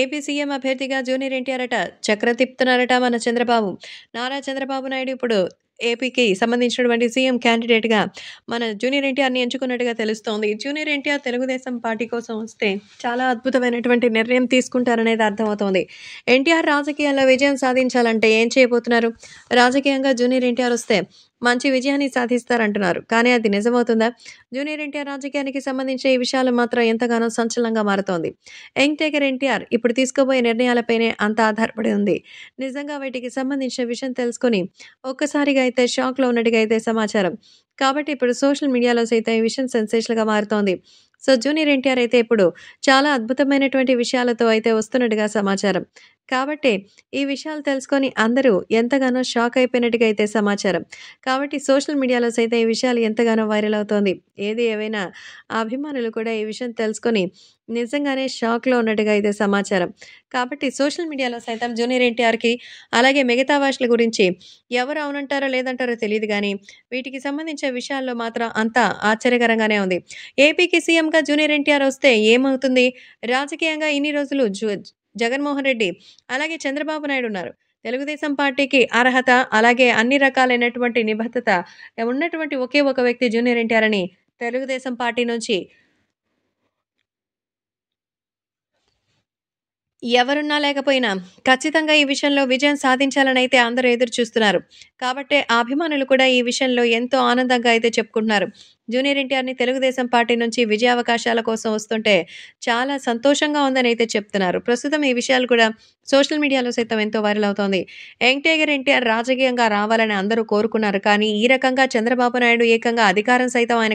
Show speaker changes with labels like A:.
A: AP CM అభ్యర్థిగా junior NTR అట చక్ర తిప్పుతున్నారట మన చంద్రబాబు నారా చంద్రబాబు నాయుడు ఇప్పుడు ఏపీకి సంబంధించినటువంటి సీఎం క్యాండిడేట్గా మన జూనియర్ ఎన్టీఆర్ని ఎంచుకున్నట్టుగా తెలుస్తోంది జూనియర్ ఎన్టీఆర్ తెలుగుదేశం పార్టీ కోసం వస్తే చాలా అద్భుతమైనటువంటి నిర్ణయం తీసుకుంటారనేది అర్థమవుతోంది ఎన్టీఆర్ రాజకీయాల్లో విజయం సాధించాలంటే ఏం చేయబోతున్నారు రాజకీయంగా జూనియర్ ఎన్టీఆర్ వస్తే మంచి విజయాన్ని సాధిస్తారంటున్నారు కానీ అది నిజమవుతుందా జూనియర్ ఎన్టీఆర్ రాజకీయానికి సంబంధించిన ఈ విషయాలు మాత్రం ఎంతగానో సంచలనంగా మారుతోంది యంగ్ టేకర్ ఎన్టీఆర్ ఇప్పుడు తీసుకోబోయే నిర్ణయాలపైనే అంత ఆధారపడి ఉంది నిజంగా వీటికి సంబంధించిన విషయం తెలుసుకుని ఒక్కసారిగా అయితే షాక్లో ఉన్నట్టుగా అయితే సమాచారం కాబట్టి ఇప్పుడు సోషల్ మీడియాలో సైతం ఈ విషయం సెన్సేషన్గా మారుతోంది సో జూనియర్ ఎన్టీఆర్ అయితే ఇప్పుడు చాలా అద్భుతమైనటువంటి విషయాలతో అయితే వస్తున్నట్టుగా సమాచారం కాబట్టి ఈ విషయాలు తెలుసుకొని అందరూ ఎంతగానో షాక్ అయిపోయినట్టుగా అయితే సమాచారం కాబట్టి సోషల్ మీడియాలో సైతం ఈ విషయాలు ఎంతగానో వైరల్ అవుతోంది ఏది ఏవైనా అభిమానులు కూడా ఈ విషయం తెలుసుకొని నిజంగానే షాక్లో ఉన్నట్టుగా అయితే సమాచారం కాబట్టి సోషల్ మీడియాలో సైతం జూనియర్ ఎన్టీఆర్కి అలాగే మిగతా వాషల గురించి ఎవరు అవునంటారో లేదంటారో తెలియదు కానీ వీటికి సంబంధించిన విషయాల్లో మాత్రం అంతా ఆశ్చర్యకరంగానే ఉంది ఏపీకి సీఎంగా జూనియర్ ఎన్టీఆర్ వస్తే ఏమవుతుంది రాజకీయంగా ఇన్ని రోజులు జగన్మోహన్ రెడ్డి అలాగే చంద్రబాబు నాయుడు ఉన్నారు తెలుగుదేశం పార్టీకి అర్హత అలాగే అన్ని రకాలైనటువంటి నిబద్ధత ఉన్నటువంటి ఒకే ఒక వ్యక్తి జూనియర్ ఎన్టీఆర్ అని తెలుగుదేశం పార్టీ నుంచి ఎవరున్నా లేకపోయినా ఖచ్చితంగా ఈ విషయంలో విజయం సాధించాలని అయితే అందరూ ఎదురు చూస్తున్నారు కాబట్టి అభిమానులు కూడా ఈ విషయంలో ఎంతో ఆనందంగా అయితే చెప్పుకుంటున్నారు జూనియర్ ఎన్టీఆర్ని తెలుగుదేశం పార్టీ నుంచి విజయావకాశాల కోసం వస్తుంటే చాలా సంతోషంగా ఉందని అయితే చెప్తున్నారు ప్రస్తుతం ఈ విషయాలు కూడా సోషల్ మీడియాలో సైతం ఎంతో వైరల్ అవుతోంది ఎంటేగర్ ఎన్టీఆర్ రాజకీయంగా రావాలని అందరూ కోరుకున్నారు కానీ ఈ రకంగా చంద్రబాబు నాయుడు ఏకంగా అధికారం సైతం ఆయన